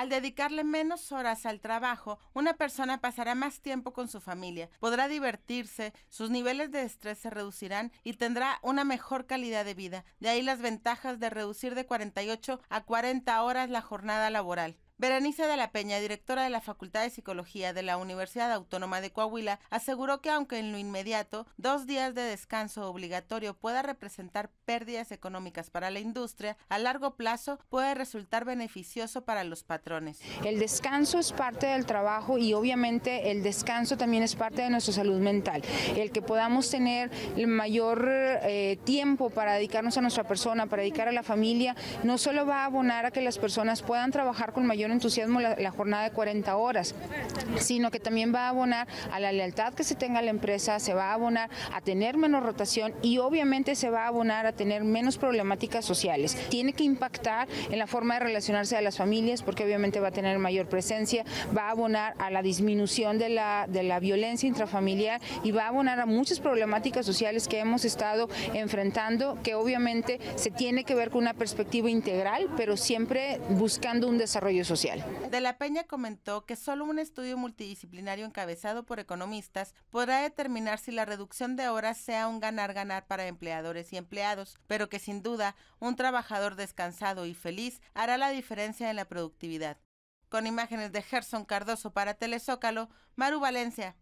Al dedicarle menos horas al trabajo, una persona pasará más tiempo con su familia, podrá divertirse, sus niveles de estrés se reducirán y tendrá una mejor calidad de vida. De ahí las ventajas de reducir de 48 a 40 horas la jornada laboral. Berenice de la Peña, directora de la Facultad de Psicología de la Universidad Autónoma de Coahuila, aseguró que aunque en lo inmediato dos días de descanso obligatorio pueda representar pérdidas económicas para la industria, a largo plazo puede resultar beneficioso para los patrones. El descanso es parte del trabajo y obviamente el descanso también es parte de nuestra salud mental. El que podamos tener el mayor eh, tiempo para dedicarnos a nuestra persona, para dedicar a la familia, no solo va a abonar a que las personas puedan trabajar con mayor entusiasmo la, jornada de 40 horas, sino que también va a abonar a la lealtad que se tenga a la empresa, se va a abonar a tener menos rotación y obviamente se va a abonar a tener menos problemáticas sociales. Tiene que impactar en la forma de relacionarse a las familias porque obviamente va a tener mayor presencia, va a abonar a la disminución de la, de la violencia intrafamiliar y va a abonar a muchas problemáticas sociales que hemos estado enfrentando, que obviamente se tiene que ver con una perspectiva integral, pero siempre buscando un desarrollo social. De la Peña comentó que solo un estudio multidisciplinario encabezado por economistas podrá determinar si la reducción de horas sea un ganar-ganar para empleadores y empleados, pero que sin duda un trabajador descansado y feliz hará la diferencia en la productividad. Con imágenes de Gerson Cardoso para Telezócalo, Maru Valencia.